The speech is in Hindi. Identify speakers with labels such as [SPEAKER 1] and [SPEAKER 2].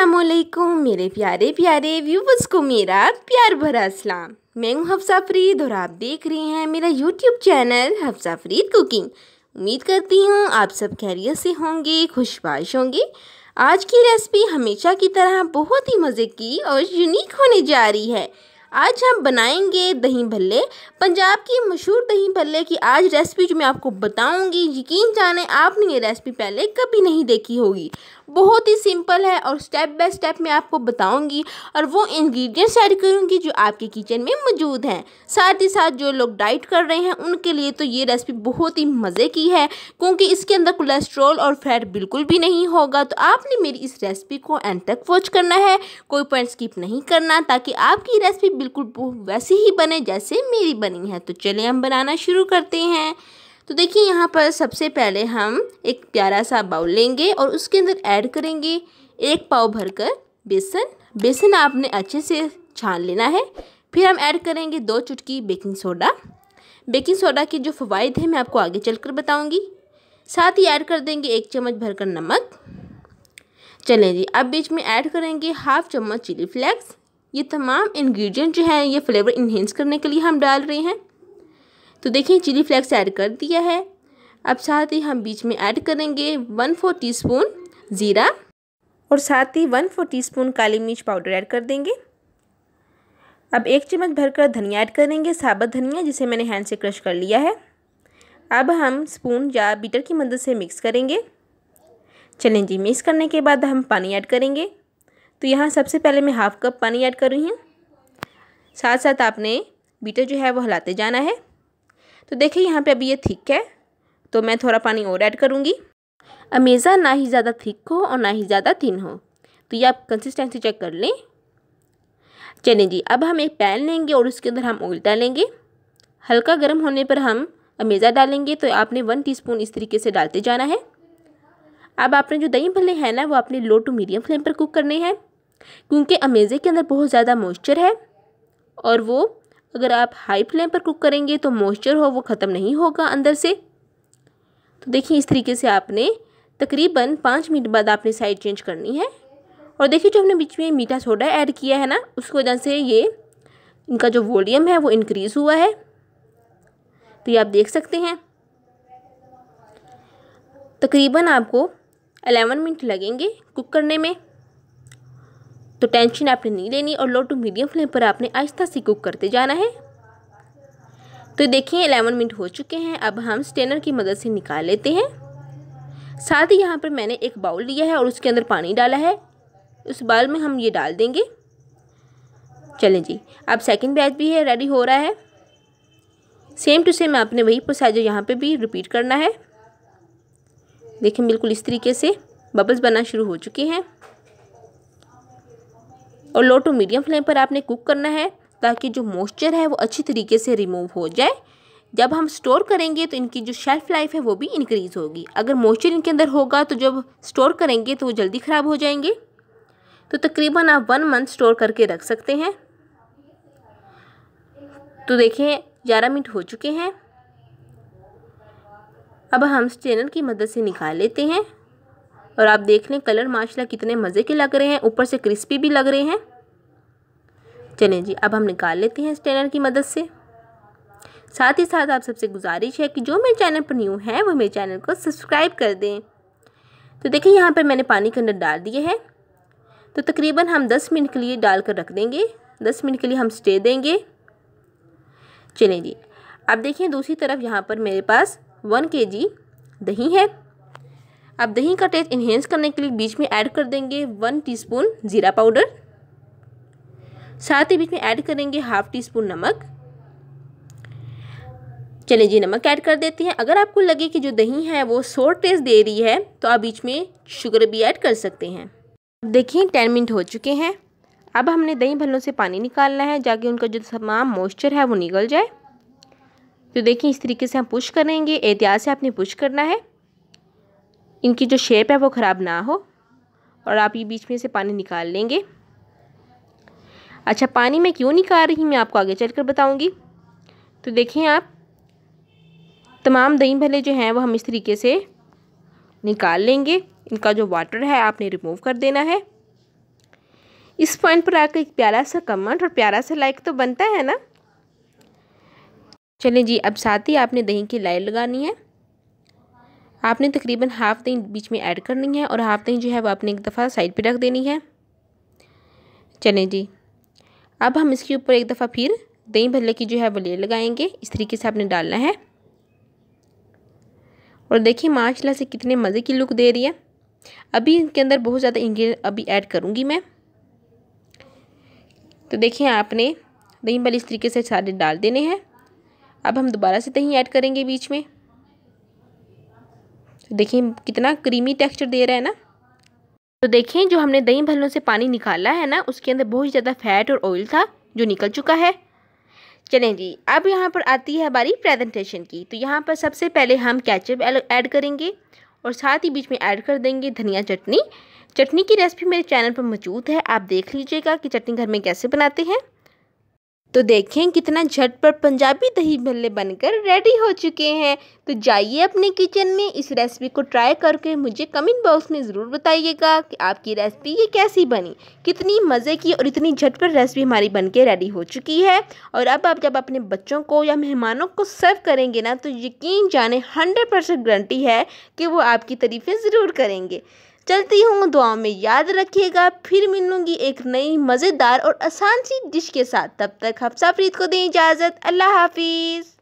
[SPEAKER 1] असलकुम मेरे प्यारे प्यारे व्यूवर्स को मेरा प्यार भरा असलम मैं हूँ हफ्सा फरीद और आप देख रहे हैं मेरा YouTube channel Hafsa Farid cooking उम्मीद करती हूँ आप सब खैरियत से होंगे खुशबाश होंगे आज की रेसिपी हमेशा की तरह बहुत ही मज़े की और यूनिक होने जा रही है आज हम बनाएंगे दही भल्ले पंजाब की मशहूर दही भल्ले की आज रेसिपी जो मैं आपको बताऊंगी यकीन जाने आपने ये रेसिपी पहले कभी नहीं देखी होगी बहुत ही सिंपल है और स्टेप बाय स्टेप मैं आपको बताऊंगी और वो इंग्रेडिएंट्स ऐड करूंगी जो आपके किचन में मौजूद हैं साथ ही साथ जो लोग डाइट कर रहे हैं उनके लिए तो ये रेसिपी बहुत ही मज़े की है क्योंकि इसके अंदर कोलेस्ट्रॉल और फैट बिल्कुल भी नहीं होगा तो आपने मेरी इस रेसिपी को एंड तक वॉच करना है कोई पॉइंट स्किप नहीं करना ताकि आपकी रेसिपी बिल्कुल वो वैसी ही बने जैसे मेरी बनी है तो चलिए हम बनाना शुरू करते हैं तो देखिए यहाँ पर सबसे पहले हम एक प्यारा सा बाउल लेंगे और उसके अंदर ऐड करेंगे एक पाव भरकर बेसन बेसन आपने अच्छे से छान लेना है फिर हम ऐड करेंगे दो चुटकी बेकिंग सोडा बेकिंग सोडा के जो फ़वाद हैं मैं आपको आगे चलकर बताऊंगी साथ ही ऐड कर देंगे एक चम्मच भरकर नमक चलें जी अब बीच में ऐड करेंगे हाफ चम्मच चिली फ्लेक्स ये तमाम इन्ग्रीडियंट जो हैं ये फ्लेवर इन्हेंस करने के लिए हम डाल रहे हैं तो देखिए चिली फ्लेक्स ऐड कर दिया है अब साथ ही हम बीच में ऐड करेंगे वन फोर टी स्पून ज़ीरा और साथ ही वन फोर टी स्पून काली मिर्च पाउडर ऐड कर देंगे अब एक चम्मच भरकर धनिया ऐड करेंगे साबुत धनिया जिसे मैंने हैंड से क्रश कर लिया है अब हम स्पून या बीटर की मदद से मिक्स करेंगे चलें जी मिक्स करने के बाद हम पानी ऐड करेंगे तो यहाँ सबसे पहले मैं हाफ़ कप पानी ऐड कर रही हूँ साथ साथ आपने बीटर जो है वो हिलाते जाना है तो देखिए यहाँ पे अभी ये थिक है तो मैं थोड़ा पानी और ऐड करूँगी अमेज़ा ना ही ज़्यादा थिक हो और ना ही ज़्यादा थिन हो तो ये आप कंसिस्टेंसी चेक कर लें चलिए जी अब हम एक पैन लेंगे और उसके अंदर हम ऑयल डालेंगे हल्का गर्म होने पर हम अमेज़ा डालेंगे तो आपने वन टी इस तरीके से डालते जाना है अब आपने जो दही भले हैं ना वो आपने लो टू मीडियम फ्लेम पर कुक करने हैं क्योंकि अमेजे के अंदर बहुत ज़्यादा मॉइस्चर है और वो अगर आप हाई फ्लेम पर कुक करेंगे तो मॉइस्चर हो वो ख़त्म नहीं होगा अंदर से तो देखिए इस तरीके से आपने तकरीबन पाँच मिनट बाद आपने साइड चेंज करनी है और देखिए जो हमने बीच में मीठा सोडा ऐड किया है ना उसकी वजह से ये इनका जो वॉल्यूम है वो इनक्रीज़ हुआ है तो ये आप देख सकते हैं तकरीबन आपको अलेवन मिनट लगेंगे कुक करने में तो टेंशन आपने नहीं लेनी और लो टू मीडियम फ्लेम पर आपने आहिस्ता से कुक करते जाना है तो देखिए एलेवन मिनट हो चुके हैं अब हम स्टेनर की मदद से निकाल लेते हैं साथ ही यहाँ पर मैंने एक बाउल लिया है और उसके अंदर पानी डाला है उस बाउल में हम ये डाल देंगे चलें जी अब सेकंड बैच भी है रेडी हो रहा है सेम टू सेम आपने वही प्रोसीजर यहाँ पे भी रिपीट करना है देखें बिल्कुल इस तरीके से बबल्स बनना शुरू हो चुके हैं और लो टू मीडियम फ्लेम पर आपने कुक करना है ताकि जो मॉइस्चर है वो अच्छी तरीके से रिमूव हो जाए जब हम स्टोर करेंगे तो इनकी जो शेल्फ़ लाइफ है वो भी इंक्रीज़ होगी अगर मॉइस्चर इनके अंदर होगा तो जब स्टोर करेंगे तो वो जल्दी ख़राब हो जाएंगे तो तकरीबन आप वन मंथ स्टोर करके रख सकते हैं तो देखें ग्यारह मिनट हो चुके हैं अब हम स्ट्रेनर की मदद से निकाल लेते हैं और आप देख लें कलर माशाला कितने मज़े के लग रहे हैं ऊपर से क्रिस्पी भी लग रहे हैं चलें जी अब हम निकाल लेते हैं स्टेनर की मदद से साथ ही साथ आप सबसे गुजारिश है कि जो मेरे चैनल पर न्यू है वो मेरे चैनल को सब्सक्राइब कर दें तो देखिए यहाँ पर मैंने पानी के अंदर डाल दिए हैं तो तकरीबन हम दस मिनट के लिए डाल कर रख देंगे दस मिनट के लिए हम स्टे देंगे चलें जी अब देखिए दूसरी तरफ यहाँ पर मेरे पास वन के जी दही है अब दही का टेस्ट इन्हेंस करने के लिए बीच में ऐड कर देंगे वन टीस्पून ज़ीरा पाउडर साथ ही बीच में ऐड करेंगे हाफ टी स्पून नमक चलिए जी नमक ऐड कर देते हैं अगर आपको लगे कि जो दही है वो सोर टेस्ट दे रही है तो आप बीच में शुगर भी ऐड कर सकते हैं देखिए टेन मिनट हो चुके हैं अब हमने दही भल्लों से पानी निकालना है जाके उनका जो तमाम मॉइस्चर है वो निकल जाए तो देखिए इस तरीके से हम पुश करेंगे एहतियात से आपने पुश करना है इनकी जो शेप है वो ख़राब ना हो और आप ये बीच में से पानी निकाल लेंगे अच्छा पानी मैं क्यों निकाल रही मैं आपको आगे चल कर बताऊँगी तो देखें आप तमाम दही भले जो हैं वो हम इस तरीके से निकाल लेंगे इनका जो वाटर है आपने रिमूव कर देना है इस पॉइंट पर आकर एक प्यारा सा कमेंट और प्यारा सा लाइक तो बनता है ना चलें जी अब साथ ही आपने दही की लाइन लगानी है आपने तकरीबन हाफ दही बीच में ऐड करनी है और हाफ दही जो है वो आपने एक दफ़ा साइड पे रख देनी है चलें जी अब हम इसके ऊपर एक दफ़ा फिर दही भल्ले की जो है वो लेर लगाएंगे इस तरीके से आपने डालना है और देखिए माशाल्लाह से कितने मज़े की लुक दे रही है अभी इनके अंदर बहुत ज़्यादा इंग्रेडिएंट अभी ऐड करूँगी मैं तो देखिए आपने दही भले इस तरीके से सारे डाल देने हैं अब हम दोबारा से दही ऐड करेंगे बीच में देखिए कितना क्रीमी टेक्सचर दे रहा है ना तो देखें जो हमने दही भल्लों से पानी निकाला है ना उसके अंदर बहुत ज़्यादा फैट और ऑयल था जो निकल चुका है चलें जी अब यहाँ पर आती है हमारी प्रेजेंटेशन की तो यहाँ पर सबसे पहले हम कैचअप ऐड करेंगे और साथ ही बीच में ऐड कर देंगे धनिया चटनी चटनी की रेसिपी मेरे चैनल पर मौजूद है आप देख लीजिएगा कि चटनी घर में कैसे बनाते हैं तो देखें कितना झटपट पंजाबी दही भल्ले बनकर रेडी हो चुके हैं तो जाइए अपने किचन में इस रेसिपी को ट्राई करके मुझे कमेंट बॉक्स में ज़रूर बताइएगा कि आपकी रेसिपी ये कैसी बनी कितनी मज़े की और इतनी झटपट रेसिपी हमारी बनके रेडी हो चुकी है और अब आप जब अपने बच्चों को या मेहमानों को सर्व करेंगे ना तो यकीन जाने हंड्रेड गारंटी है कि वो आपकी तारीफ़ें ज़रूर करेंगे चलती हूँ दुआ में याद रखिएगा फिर मिलूँगी एक नई मज़ेदार और आसान सी डिश के साथ तब तक हफ्सा प्रीत को दें इजाज़त अल्लाह हाफिज़